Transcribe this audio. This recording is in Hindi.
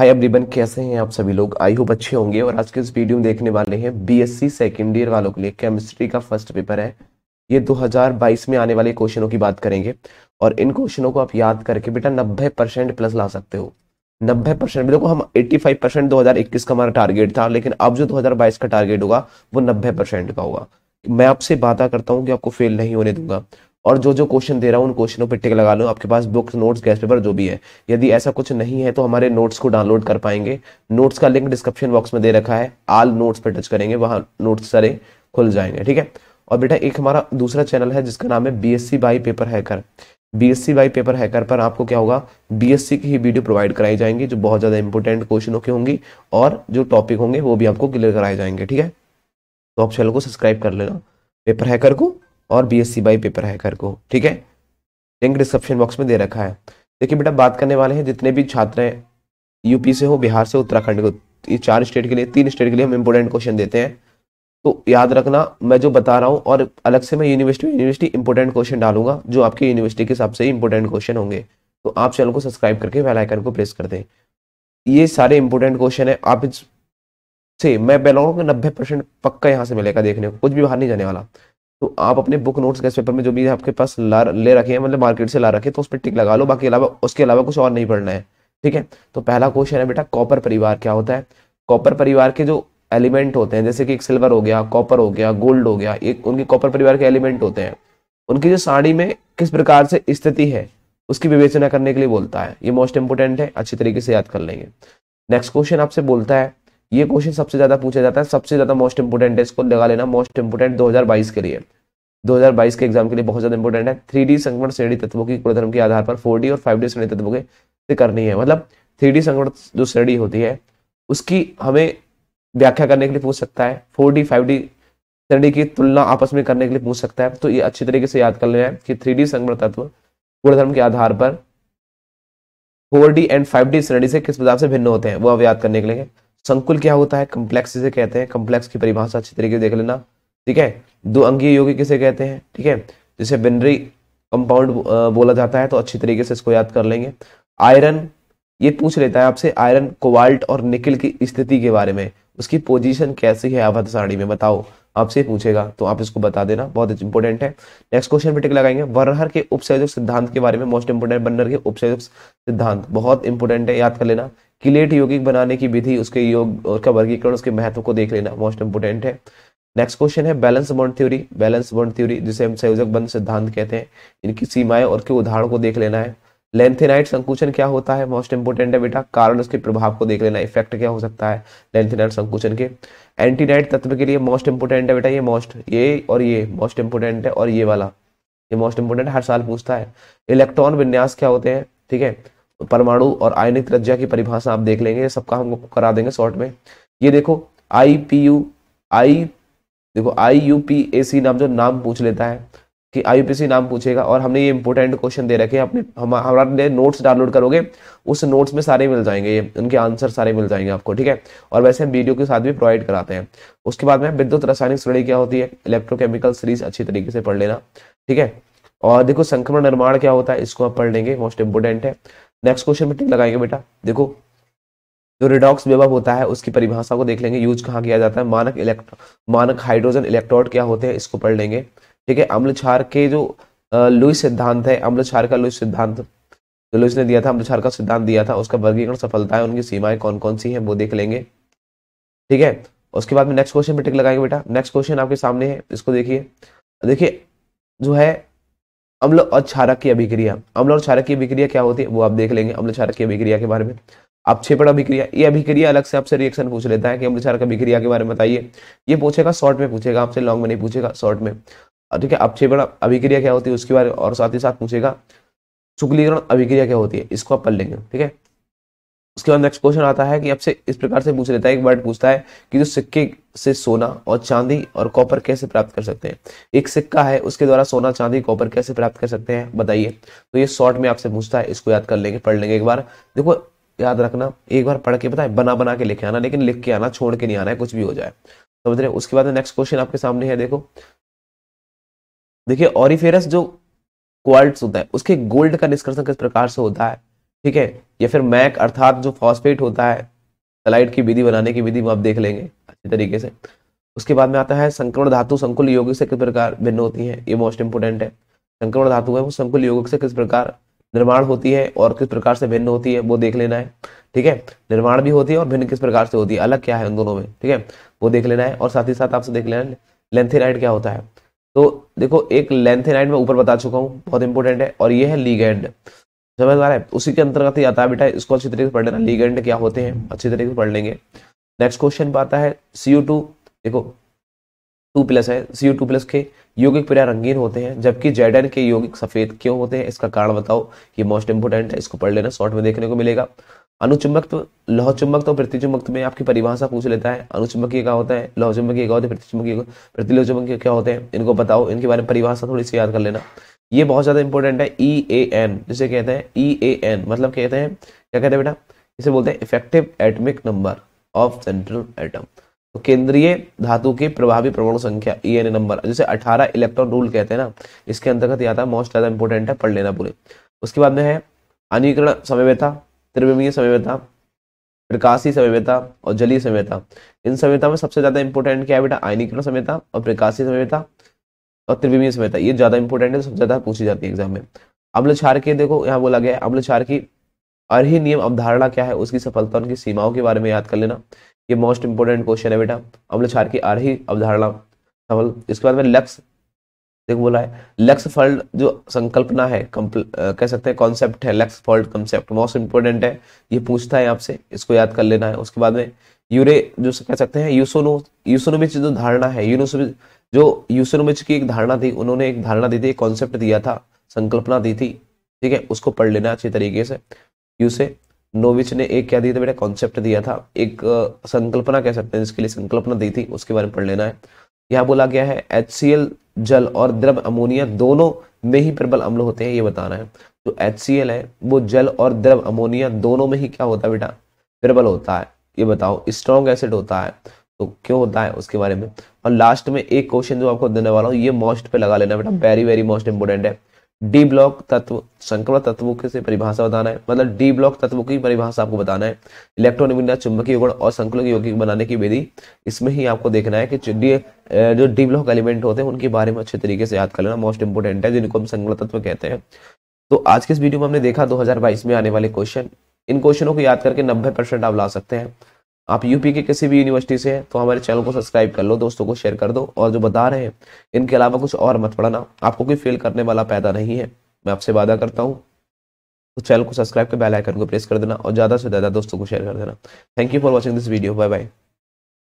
हाय एवरीवन कैसे हैं आप सभी लोग आई होप अच्छे होंगे और आज के इस वीडियो में देखने वाले हैं बीएससी सेकेंड ईयर वालों के लिए केमिस्ट्री का फर्स्ट पेपर है ये 2022 में आने वाले क्वेश्चनों की बात करेंगे और इन क्वेश्चनों को आप याद करके बेटा 90 परसेंट प्लस ला सकते हो 90 परसेंट देखो हम 85 परसेंट का हमारा टारगेट था लेकिन अब जो दो का टारगेट होगा वो नब्बे का होगा मैं आपसे वादा करता हूँ कि आपको फेल नहीं होने दूंगा और जो जो क्वेश्चन दे रहा हूँ उन क्वेश्चनों पर टिक लगा लो आपके पास बुक्स नोट्स गैस पेपर जो भी है यदि ऐसा कुछ नहीं है तो हमारे नोट्स को डाउनलोड कर पाएंगे नोट्स का लिंक डिस्क्रिप्शन बॉक्स में दे रखा है आल नोट्स पर टच करेंगे वहाँ नोट्स सारे खुल जाएंगे ठीक है और बेटा एक हमारा दूसरा चैनल है जिसका नाम है B S C by paper hacker B S C by paper hacker पर आपको क्या होगा बी एस सी की ही वीडियो प्रोवाइड कराई जाएंगी जो बहुत ज़्यादा इंपॉर्टेंट क्वेश्चनों की होंगी और जो टॉपिक होंगे वो भी आपको क्लियर कराए जाएंगे ठीक है तो आप चैनल को सब्सक्राइब कर लेना पेपर हैकर को और B S C by paper को ठीक है लिंक डिस्क्रिप्शन बॉक्स में दे रखा है देखिए बेटा बात करने वाले हैं जितने भी छात्र हैं यूपी से हो बिहार से उत्तराखंड को ये चार स्टेट के लिए तीन स्टेट के लिए हम इम्पोर्टेंट क्वेश्चन देते हैं तो याद रखना मैं जो बता रहा हूँ और अलग से मैं यूनिवर्सिटी यूनिवर्सिटी इंपोर्टेंट क्वेश्चन डालूंगा जो आपकी यूनिवर्सिटी के हिसाब से इंपोर्टेंट क्वेश्चन होंगे तो आप चैनल को सब्सक्राइब करके वेलाइकन को प्रेस कर दें ये सारे इंपोर्टेंट क्वेश्चन है आप इस से मैं बेलॉन्ग नब्बे परसेंट पक्का यहाँ से मिलेगा देखने को कुछ भी बाहर नहीं जाने वाला तो आप अपने बुक नोट्स गैस पेपर में जो भी आपके पास ला ले रखे हैं मतलब मार्केट से ला रखे तो उस पर टिक लगा लो बाकी अलावा उसके अलावा कुछ और नहीं पढ़ना है ठीक है तो पहला क्वेश्चन है बेटा कॉपर परिवार क्या होता है कॉपर परिवार के जो एलिमेंट होते हैं जैसे कि एक सिल्वर हो गया कॉपर हो गया गोल्ड हो गया एक उनके कॉपर परिवार के एलिमेंट होते हैं उनकी जो साड़ी में किस प्रकार से स्थिति है उसकी विवेचना करने के लिए बोलता है ये मोस्ट इंपोर्टेंट है अच्छी तरीके से याद कर लेंगे नेक्स्ट क्वेश्चन आपसे बोलता है ये क्वेश्चन सबसे ज्यादा पूछा जाता है सबसे ज्यादा मोस्ट इंपोर्टेंट है इसको लगा लेना मोस्ट इंपोर्टेंट 2022 के लिए 2022 के एग्जाम के लिए बहुत ज्यादा इंपोर्टेंट है थ्री डी संक्रमण श्रेणी तत्वों की गुणधर्म के आधार पर फोर डी और फाइव डी श्रेणी तत्वों के से करनी है मतलब थ्री डी संक्रमण जो श्रेणी होती है उसकी हमें व्याख्या करने के लिए पूछ सकता है फोर डी फाइव डी श्रेणी की तुलना आपस में करने के लिए पूछ सकता है तो ये अच्छी तरीके से याद कर लेना है कि थ्री डी तत्व गुणधर्म के आधार पर four D and five D श्रेणी से किस प्रकार से भिन्न होते हैं वो अब याद करने के लिए संकुल क्या होता है कम्प्लेक्स जिसे कहते हैं कम्प्लेक्स की परिभाषा अच्छी तरीके से देख लेना ठीक है दो अंगीय यौगिक किसे कहते हैं ठीक है जिसे बिनरी कंपाउंड बोला जाता है तो अच्छी तरीके से इसको याद कर लेंगे आयरन ये पूछ लेता है आपसे आयरन कोवाल्ट और निकिल की स्थिति के बारे में उसकी पोजीशन कैसी है आवर्त सारणी में बताओ आपसे पूछेगा तो आप इसको बता देना बहुत इंपॉर्टेंट है नेक्स्ट क्वेश्चन पे टिक लगाएंगे वरहर के उपसंयोजक सिद्धांत के बारे में मोस्ट इंपोर्टेंट बनर के उपसंयोजक सिद्धांत बहुत इंपॉर्टेंट है याद कर लेना किलेट यौगिक बनाने की विधि उसके योग उसका वर्गीकरण उसके महत्व को देख लेना मोस्ट इंपोर्टेंट है नेक्स्ट क्वेश्चन है valence bond theory valence bond theory जिसे हम संयोजक बंध सिद्धांत कहते हैं इनकी सीमाएं और के उदाहरण को देख लेना है लेंथेनाइट संकुचन क्या होता है मोस्ट इंपोर्टेंट है बेटा कारण उसके प्रभाव को देख लेना इफेक्ट क्या हो सकता है लेंथेनाइट संकुचन के एंटीनाइट तत्व के लिए मोस्ट इंपोर्टेंट है बेटा ये मोस्ट ये और ये मोस्ट इंपोर्टेंट है और ये वाला ये मोस्ट इंपोर्टेंट हर साल पूछता है इलेक्ट्रॉन विन्यास क्या होते हैं ठीक है परमाणु और आयनिक त्रिज्या की परिभाषा आप देख लेंगे सबका हम करा देंगे शॉर्ट में ये देखो आई पी यू आई देखो आई यू पी ए सी नाम जो नाम पूछ लेता है कि आईयूपीसी नाम पूछेगा और हमने ये इंपोर्टेंट क्वेश्चन दे रखे हैं अपने हमारे नोट्स डाउनलोड करोगे उस नोट्स में सारे मिल जाएंगे ये उनके आंसर सारे मिल जाएंगे आपको ठीक है और वैसे हम वीडियो के साथ भी प्रोवाइड कराते हैं उसके बाद में विद्युत रासायनिक श्रेणी क्या होती है इलेक्ट्रोकेमिकल सीरीज अच्छी तरीके से पढ़ लेना ठीक है और देखो संक्रमण निर्माण क्या होता है इसको आप पढ़ लेंगे मोस्ट इंपोर्टेंट है नेक्स्ट क्वेश्चन में टिक लगाएंगे बेटा देखो जो रिडॉक्स विभव होता है उसकी परिभाषा को देख लेंगे यूज कहाँ किया जाता है मानक इलेक्ट्रो मानक हाइड्रोजन इलेक्ट्रोड क्या होते हैं इसको पढ़ लेंगे ठीक है अम्ल छार के जो लुई सिद्धांत है अम्ल छार का लुई सिद्धांत जो लुइस ने दिया था अम्ल छार का सिद्धांत दिया था उसका वर्गीकरण सफलता है उनकी सीमाएं कौन कौन सी है वो देख लेंगे ठीक है उसके बाद में नेक्स्ट क्वेश्चन में टिक लगाएंगे बेटा नेक्स्ट क्वेश्चन आपके सामने है इसको देखिए देखिए जो है अम्ल और क्षारक की अभिक्रिया अम्ल और क्षारक की अभिक्रिया क्या होती है वो आप देख लेंगे अम्ल क्षारक की अभिक्रिया के बारे में आप छेपड़ अभिक्रिया ये अभिक्रिया अलग से आपसे रिएक्शन पूछ लेता है कि अम्ल क्षारक अभिक्रिया के बारे में बताइए ये पूछेगा शॉर्ट में पूछेगा आपसे लॉन्ग में नहीं पूछेगा शॉर्ट में ठीक है अपक्षेपण अभिक्रिया क्या होती है उसके बारे और साथ ही साथ पूछेगा शुक्लीकरण अभिक्रिया क्या होती है इसको आप पढ़ लेंगे ठीक है उसके बाद नेक्स्ट क्वेश्चन आता है कि आपसे इस प्रकार से पूछ लेता है एक वर्ड पूछता है कि जो सिक्के से सोना और चांदी और कॉपर कैसे प्राप्त कर सकते हैं एक सिक्का है उसके द्वारा सोना चांदी कॉपर कैसे प्राप्त कर सकते हैं बताइए तो ये शॉर्ट में आपसे पूछता है इसको याद कर लेंगे पढ़ लेंगे एक बार देखो याद रखना एक बार पढ़ के पता है बना बना के लेके आना लेकिन लिख के आना छोड़ के नहीं आना है कुछ भी हो जाए समझ रहे उसके बाद नेक्स्ट क्वेश्चन आपके सामने है देखो देखिए ऑरिफेरस जो क्वार्ट्स होता है उसके गोल्ड का निष्कर्षण किस प्रकार से होता है ठीक है या फिर मैक अर्थात जो फॉस्फेट होता है सलाइड की विधि बनाने की विधि वो आप देख लेंगे अच्छी तरीके से उसके बाद में आता है संक्रमण धातु संकुल योगिक से किस प्रकार भिन्न होती है ये मोस्ट इंपोर्टेंट है संक्रमण धातु है वो संकुल योगिक से किस प्रकार निर्माण होती है और किस प्रकार से भिन्न होती है वो देख लेना है ठीक है निर्माण भी होती है और भिन्न किस प्रकार से होती है अलग क्या है उन दोनों में ठीक है वो देख लेना है और साथ ही साथ आपसे देख लेना है लेंथेराइड क्या होता है तो देखो एक लेंथेनाइट में ऊपर बता चुका हूँ बहुत इंपॉर्टेंट है और ये है लीगेंड समझ आ रहा है उसी के अंतर्गत ही आता है बेटा इसको अच्छी तरीके से पढ़ लेना लीगेंड क्या होते हैं अच्छी तरीके से पढ़ लेंगे नेक्स्ट क्वेश्चन पे आता है सी देखो टू प्लस है सी टू प्लस के यौगिक प्रया रंगीन होते हैं जबकि जेड के यौगिक सफेद क्यों होते हैं इसका कारण बताओ ये मोस्ट इंपोर्टेंट है इसको पढ़ लेना शॉर्ट में देखने को मिलेगा अनुचुंबक अनुचुंबकत्व लौह चुंबकत्व प्रतिचुंबकत्व में आपकी परिभाषा पूछ लेता है अनुचुंबकीय क्या होता है लौह चुंबकीय क्या होता है प्रतिचुंबकीय प्रतिलोह चुंबकीय क्या होते हैं इनको बताओ इनके बारे में परिभाषा थोड़ी सी याद कर लेना ये बहुत ज़्यादा इंपॉर्टेंट है ई ए एन जिसे कहते हैं ई ए एन मतलब कहते हैं क्या कहते हैं बेटा इसे बोलते हैं effective atomic number of central atom तो केंद्रीय धातु के प्रभावी परमाणु संख्या ई एन नंबर जैसे अठारह इलेक्ट्रॉन रूल कहते हैं ना इसके अंतर्गत यह आता है मोस्ट ज़्यादा इंपॉर्टेंट है पढ़ लेना पूरे उसके बाद में है अनिकरण समयवेता त्रिविमीय सभ्यता प्रकाशी सभ्यता और जलीय सभ्यता इन सभ्यता में सबसे ज्यादा इंपोर्टेंट क्या है बेटा आयनीकरण सभ्यता और प्रकाशीय सभ्यता और त्रिविमीय सभ्यता ये ज्यादा इंपोर्टेंट है सबसे ज्यादा पूछी जाती है एग्जाम में अम्ल क्षार के देखो यहाँ बोला गया है अम्ल क्षार की अर्ही नियम अवधारणा क्या है उसकी सफलता उनकी सीमाओं के बारे में याद कर लेना ये मोस्ट इंपोर्टेंट क्वेश्चन है बेटा अम्ल क्षार की अर्ही अवधारणा सफल इसके बाद में लक्ष्य देखो बोला है लेक्स फॉल्ट जो संकल्पना है कह सकते हैं कॉन्सेप्ट है लेक्स फॉल्ट कॉन्सेप्ट मोस्ट इंपोर्टेंट है ये पूछता है आपसे इसको याद कर लेना है उसके बाद में यूरे जो कह सकते हैं यूसोनो यूसोनोमिच जो धारणा है यूनोसोविच जो यूसोनोमिच की एक धारणा थी उन्होंने एक धारणा दी थी कॉन्सेप्ट दिया था संकल्पना दी थी ठीक है उसको पढ़ लेना अच्छी तरीके से यूसे नोविच ने एक क्या दिया था बेटा कॉन्सेप्ट दिया था एक संकल्पना कह सकते हैं जिसके लिए संकल्पना दी थी उसके बारे में पढ़ लेना है यह बोला गया है एच जल और द्रव अमोनिया दोनों में ही प्रबल अम्ल होते हैं ये बताना है जो एच सी एल है वो जल और द्रव अमोनिया दोनों में ही क्या होता है बेटा प्रबल होता है ये बताओ स्ट्रॉन्ग एसिड होता है तो क्यों होता है उसके बारे में और लास्ट में एक क्वेश्चन जो आपको देने वाला हूँ ये मोस्ट पे लगा लेना बेटा वेरी वेरी मोस्ट इंपोर्टेंट है डी ब्लॉक तत्व संक्रमण तत्वों के से परिभाषा बताना है मतलब डी ब्लॉक तत्वों की परिभाषा आपको बताना है इलेक्ट्रॉन विन्यास चुंबकीय गुण और संकुल यौगिक बनाने की विधि इसमें ही आपको देखना है कि जो डी ब्लॉक एलिमेंट होते हैं उनके बारे में अच्छे तरीके से याद कर लेना मोस्ट इंपोर्टेंट है जिनको हम संकुल तत्व कहते हैं तो आज के इस वीडियो में हमने देखा दो में आने वाले क्वेश्चन इन क्वेश्चनों को याद करके नब्बे परसेंट आप ला सकते हैं आप यूपी के किसी भी यूनिवर्सिटी से हैं तो हमारे चैनल को सब्सक्राइब कर लो दोस्तों को शेयर कर दो और जो बता रहे हैं इनके अलावा कुछ और मत पढ़ना आपको कोई फेल करने वाला पैदा नहीं है मैं आपसे वादा करता हूँ तो चैनल को सब्सक्राइब कर बेल आइकन को प्रेस कर देना और ज़्यादा से ज़्यादा दोस्तों को शेयर कर देना thank you for watching this video bye bye